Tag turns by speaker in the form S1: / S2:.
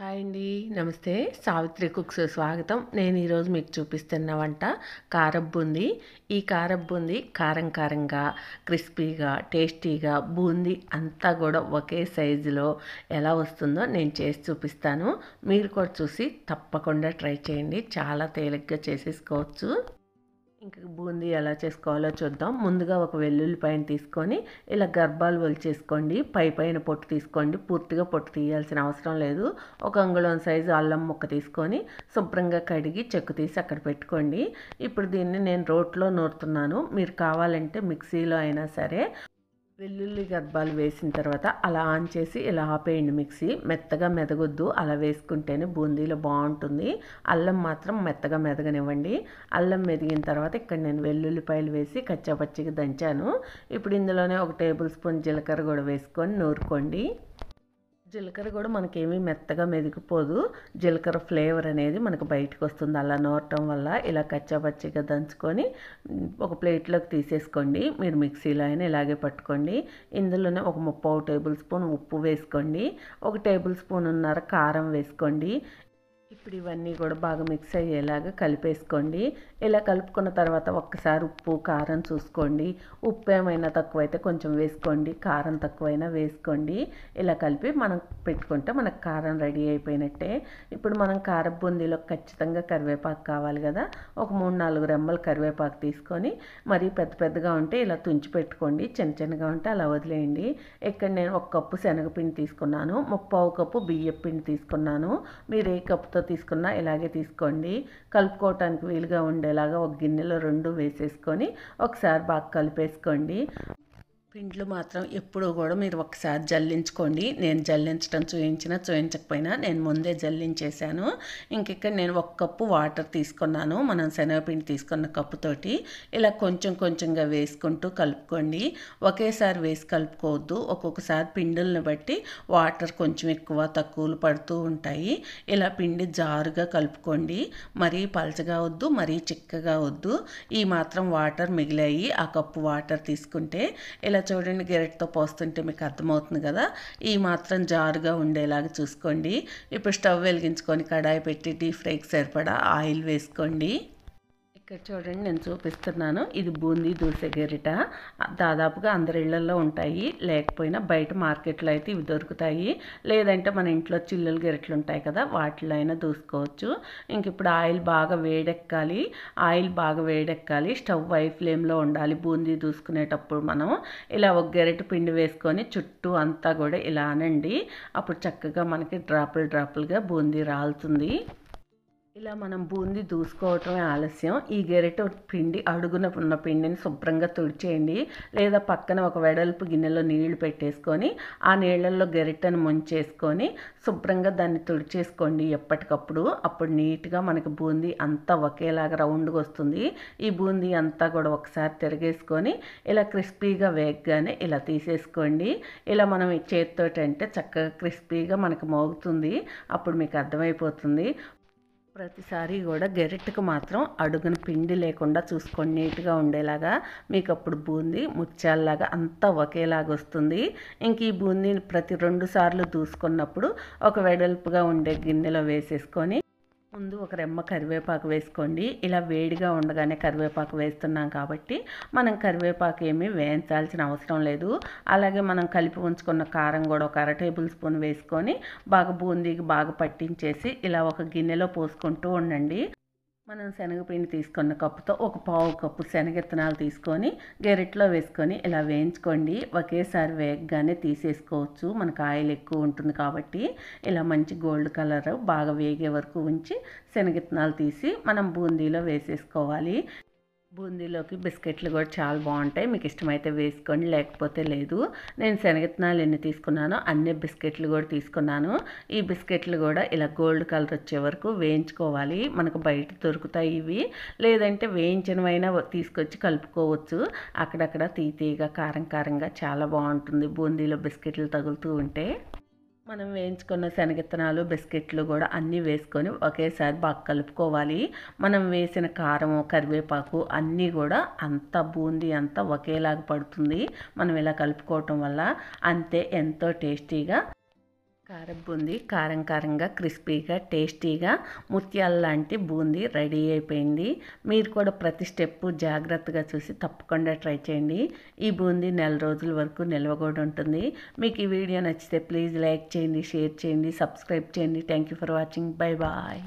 S1: hi అండి నమస్తే Savitri cooks స్వాగతం నేను ఈరోజు మీకు చూపిస్తున్న వంట కారబ్బుంది ఈ కారబ్బుంది కారం కారంగా క్రిస్పీగా టేస్టీగా బూందీ అంతా కూడా ఒకే సైజులో ఎలా వస్తుందో నేను చేసి చూపిస్తాను మీరు కూడా చూసి తప్పకుండా ట్రై చేయండి చాలా తేలిగ్గా చేసేసుకోవచ్చు ఇంకా బూందీ ఎలా చేసుకోవాలో చూద్దాం ముందుగా ఒక వెల్లుల్లిపాయను తీసుకొని ఇలా గర్భాలు వలిచేసుకోండి పై పైన పొట్టు తీసుకోండి పూర్తిగా పొట్టు తీయాల్సిన అవసరం లేదు ఒక అంగుళం సైజు అల్లం ముక్క తీసుకొని శుభ్రంగా కడిగి చెక్కు తీసి అక్కడ పెట్టుకోండి ఇప్పుడు దీన్ని నేను రోట్లో నూరుతున్నాను మీరు కావాలంటే మిక్సీలో అయినా సరే వెల్లుల్లి గర్భాలు వేసిన తర్వాత అలా ఆన్ చేసి ఇలా ఆపేయండి మిక్సీ మెత్తగా మెదగొద్దు అలా వేసుకుంటేనే బూందీలో బాగుంటుంది అల్లం మాత్రం మెత్తగా మెదగనివ్వండి అల్లం మెదిగిన తర్వాత ఇక్కడ నేను వెల్లుల్లిపాయలు వేసి కచ్చాపచ్చిగా దంచాను ఇప్పుడు ఇందులోనే ఒక టేబుల్ స్పూన్ జీలకర్ర కూడా వేసుకొని నూరుకోండి జీలకర్ర కూడా మనకేమీ మెత్తగా మెదిగిపోదు జీలకర్ర ఫ్లేవర్ అనేది మనకు బయటకు వస్తుంది అలా నోరటం వల్ల ఇలా కచ్చాపచ్చిగా దంచుకొని ఒక ప్లేట్లోకి తీసేసుకోండి మీరు మిక్సీలో అయినా ఇలాగే పట్టుకోండి ఇందులోనే ఒక ముప్పావు టేబుల్ స్పూన్ ఉప్పు వేసుకోండి ఒక టేబుల్ స్పూన్ ఉన్నర కారం వేసుకోండి ఇప్పుడు ఇవన్నీ కూడా బాగా మిక్స్ అయ్యేలాగా కలిపేసుకోండి ఇలా కలుపుకున్న తర్వాత ఒక్కసారి ఉప్పు కారం చూసుకోండి ఉప్పు ఏమైనా తక్కువైతే కొంచెం వేసుకోండి కారం తక్కువైనా వేసుకోండి ఇలా కలిపి మనం పెట్టుకుంటే మనకు కారం రెడీ అయిపోయినట్టే ఇప్పుడు మనం కారం బూందీలో ఖచ్చితంగా కరివేపాకు కావాలి కదా ఒక మూడు నాలుగు రెమ్మలు కరివేపాకు తీసుకొని మరీ పెద్ద పెద్దగా ఉంటే ఇలా తుంచి పెట్టుకోండి చిన్న చిన్నగా ఉంటే అలా వదిలేయండి ఇక్కడ నేను ఒక కప్పు శనగపిండి తీసుకున్నాను ముప్పావు కప్పు బియ్యపిండి తీసుకున్నాను మీరు ఏ కప్పుతో ఎంతో తీసుకున్నా ఇలాగే తీసుకోండి కలుపుకోవటానికి వీలుగా ఉండేలాగా ఒక గిన్నెలో రెండు వేసేసుకొని ఒకసారి బాగా కలిపేసుకోండి పిండ్లు మాత్రం ఎప్పుడూ కూడా మీరు ఒకసారి జల్లించుకోండి నేను జల్లించడం చూయించినా చూయించకపోయినా నేను ముందే జల్లించేశాను ఇంక ఇక్కడ నేను ఒక కప్పు వాటర్ తీసుకున్నాను మనం శనగపిండి తీసుకున్న కప్పుతోటి ఇలా కొంచెం కొంచెంగా వేసుకుంటూ కలుపుకోండి ఒకేసారి వేసి కలుపుకోవద్దు ఒక్కొక్కసారి పిండులను బట్టి వాటర్ కొంచెం ఎక్కువ తక్కువలు పడుతూ ఉంటాయి ఇలా పిండి జారుగా కలుపుకోండి మరీ పలచగా వద్దు మరీ చిక్కగా వద్దు ఈ మాత్రం వాటర్ మిగిలాయి ఆ కప్పు వాటర్ తీసుకుంటే ఇలా ఇలా చూడండి గెరెట్తో పోస్తుంటే మీకు అర్థమవుతుంది కదా ఈ మాత్రం జారుగా ఉండేలాగా చూసుకోండి ఇప్పుడు స్టవ్ వెలిగించుకొని కడాయి పెట్టి డీప్ ఫ్రైకి సరిపడా ఆయిల్ వేసుకోండి ఇక్కడ చూడండి నేను చూపిస్తున్నాను ఇది బూందీ దూసే గరిట దాదాపుగా అందరి ఇళ్లలో ఉంటాయి లేకపోయినా బయట మార్కెట్లో అయితే ఇవి దొరుకుతాయి లేదంటే మన ఇంట్లో చిల్లులు గరిటలు ఉంటాయి కదా వాటిలో అయినా దూసుకోవచ్చు ఇంక ఇప్పుడు ఆయిల్ బాగా వేడెక్కాలి ఆయిల్ బాగా వేడెక్కాలి స్టవ్ హై ఫ్లేమ్లో ఉండాలి బూందీ దూసుకునేటప్పుడు మనం ఇలా ఒక గరిట పిండి వేసుకొని చుట్టూ అంతా కూడా ఇలా అనండి అప్పుడు చక్కగా మనకి డ్రాపులు డ్రాపులుగా బూందీ రాలుతుంది ఇలా మనం బూందీ దూసుకోవటమే ఆలస్యం ఈ గెరెట పిండి అడుగున ఉన్న పిండిని శుభ్రంగా తుడిచేయండి లేదా పక్కన ఒక వెడల్పు గిన్నెలో నీళ్లు పెట్టేసుకొని ఆ నీళ్ళల్లో గెరెటను ముంచేసుకొని శుభ్రంగా దాన్ని తుడిచేసుకోండి ఎప్పటికప్పుడు అప్పుడు నీట్గా మనకి బూందీ అంతా ఒకేలాగా రౌండ్గా వస్తుంది ఈ బూందీ అంతా కూడా ఒకసారి తిరిగేసుకొని ఇలా క్రిస్పీగా వేగగానే ఇలా తీసేసుకోండి ఇలా మనం చేతితోటి అంటే చక్కగా క్రిస్పీగా మనకు మోగుతుంది అప్పుడు మీకు అర్థమైపోతుంది ప్రతిసారి కూడా గెరెట్కి మాత్రం అడుగున పిండి లేకుండా చూసుకొని నీట్గా ఉండేలాగా మీకు అప్పుడు బూందీ ముత్యాలలాగా అంతా ఒకేలాగా వస్తుంది ఇంక ఈ బూందీని ప్రతి రెండు సార్లు దూసుకున్నప్పుడు ఒక వెడల్పుగా ఉండే గిన్నెలో వేసేసుకొని ముందు ఒక రెమ్మ కరివేపాకు వేసుకోండి ఇలా వేడిగా ఉండగానే కరివేపాకు వేస్తున్నాం కాబట్టి మనం కరివేపాకు ఏమి వేయించాల్సిన అవసరం లేదు అలాగే మనం కలిపి ఉంచుకున్న కారం కూడా ఒక అర టేబుల్ స్పూన్ వేసుకొని బాగా బూందీకి బాగా పట్టించేసి ఇలా ఒక గిన్నెలో పోసుకుంటూ ఉండండి మనం శనగపిండి తీసుకున్న కప్పుతో ఒక పావు కప్పు ఇత్తనాలు తీసుకొని గెరెట్లో వేసుకొని ఇలా వేయించుకోండి ఒకేసారి వేగగానే తీసేసుకోవచ్చు మనకు ఆయిల్ ఎక్కువ ఉంటుంది కాబట్టి ఇలా మంచి గోల్డ్ కలర్ బాగా వేగే వరకు ఉంచి ఇత్తనాలు తీసి మనం బూందీలో వేసేసుకోవాలి బూందీలోకి బిస్కెట్లు కూడా చాలా బాగుంటాయి మీకు ఇష్టమైతే వేసుకోండి లేకపోతే లేదు నేను శనగత్నాలు ఎన్ని తీసుకున్నానో అన్ని బిస్కెట్లు కూడా తీసుకున్నాను ఈ బిస్కెట్లు కూడా ఇలా గోల్డ్ కలర్ వచ్చే వరకు వేయించుకోవాలి మనకు బయట దొరుకుతాయి ఇవి లేదంటే వేయించినవైనా తీసుకొచ్చి కలుపుకోవచ్చు అక్కడక్కడ తీతీగా కారం కారంగా చాలా బాగుంటుంది బూందీలో బిస్కెట్లు తగులుతూ ఉంటే మనం వేయించుకున్న శనగిత్తనాలు బిస్కెట్లు కూడా అన్నీ వేసుకొని ఒకేసారి బాగా కలుపుకోవాలి మనం వేసిన కారం కరివేపాకు అన్నీ కూడా అంత బూందీ అంతా ఒకేలాగా పడుతుంది మనం ఇలా కలుపుకోవటం వల్ల అంతే ఎంతో టేస్టీగా కారం బూందీ కారం కారంగా క్రిస్పీగా టేస్టీగా ముత్యాల లాంటి బూందీ రెడీ అయిపోయింది మీరు కూడా ప్రతి స్టెప్పు జాగ్రత్తగా చూసి తప్పకుండా ట్రై చేయండి ఈ బూందీ నెల రోజుల వరకు నిల్వ కూడా ఉంటుంది మీకు ఈ వీడియో నచ్చితే ప్లీజ్ లైక్ చేయండి షేర్ చేయండి సబ్స్క్రైబ్ చేయండి thank you for watching bye bye